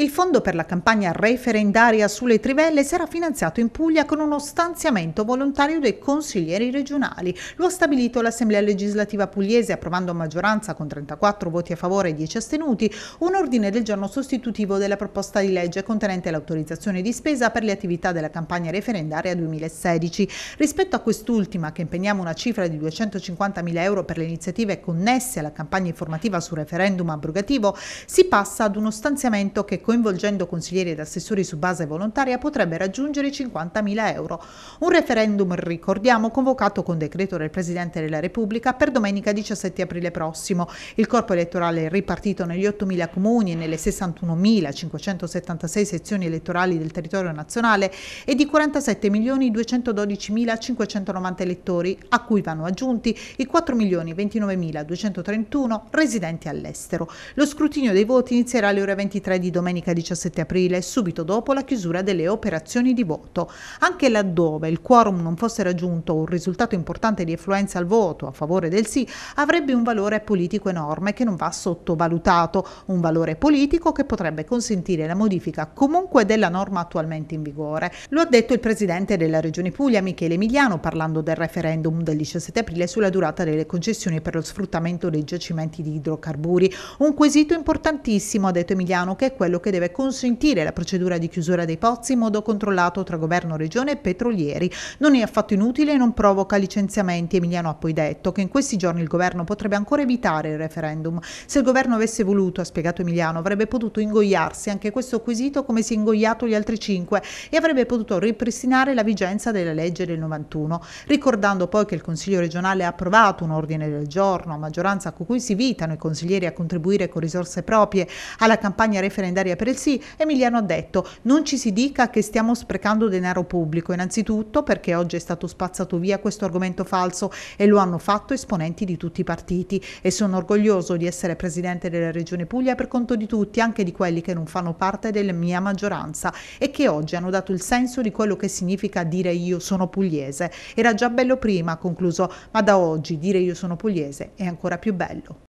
Il fondo per la campagna referendaria sulle trivelle sarà finanziato in Puglia con uno stanziamento volontario dei consiglieri regionali. Lo ha stabilito l'Assemblea legislativa pugliese approvando a maggioranza con 34 voti a favore e 10 astenuti un ordine del giorno sostitutivo della proposta di legge contenente l'autorizzazione di spesa per le attività della campagna referendaria 2016. Rispetto a quest'ultima che impegniamo una cifra di 250.000 euro per le iniziative connesse alla campagna informativa sul referendum abrogativo, si passa ad uno stanziamento che coinvolgendo consiglieri ed assessori su base volontaria, potrebbe raggiungere i 50.000 euro. Un referendum, ricordiamo, convocato con decreto del Presidente della Repubblica per domenica 17 aprile prossimo. Il corpo elettorale è ripartito negli 8.000 comuni e nelle 61.576 sezioni elettorali del territorio nazionale e di 47.212.590 elettori, a cui vanno aggiunti i 4.029.231 residenti all'estero. Lo scrutinio dei voti inizierà alle ore 23 di domenica domenica 17 aprile, subito dopo la chiusura delle operazioni di voto. Anche laddove il quorum non fosse raggiunto un risultato importante di effluenza al voto a favore del sì, avrebbe un valore politico enorme che non va sottovalutato, un valore politico che potrebbe consentire la modifica comunque della norma attualmente in vigore. Lo ha detto il presidente della Regione Puglia, Michele Emiliano, parlando del referendum del 17 aprile sulla durata delle concessioni per lo sfruttamento dei giacimenti di idrocarburi. Un quesito importantissimo, ha detto Emiliano, che è quello quello che deve consentire la procedura di chiusura dei pozzi in modo controllato tra governo, regione e petrolieri. Non è affatto inutile e non provoca licenziamenti. Emiliano ha poi detto che in questi giorni il governo potrebbe ancora evitare il referendum. Se il governo avesse voluto, ha spiegato Emiliano, avrebbe potuto ingoiarsi anche questo quesito come si è ingoiato gli altri cinque e avrebbe potuto ripristinare la vigenza della legge del 91. Ricordando poi che il Consiglio regionale ha approvato un ordine del giorno a maggioranza con cui si invitano i consiglieri a contribuire con risorse proprie alla campagna referendaria plenaria per il sì, Emiliano ha detto non ci si dica che stiamo sprecando denaro pubblico, innanzitutto perché oggi è stato spazzato via questo argomento falso e lo hanno fatto esponenti di tutti i partiti e sono orgoglioso di essere presidente della Regione Puglia per conto di tutti, anche di quelli che non fanno parte della mia maggioranza e che oggi hanno dato il senso di quello che significa dire io sono pugliese. Era già bello prima, ha concluso, ma da oggi dire io sono pugliese è ancora più bello.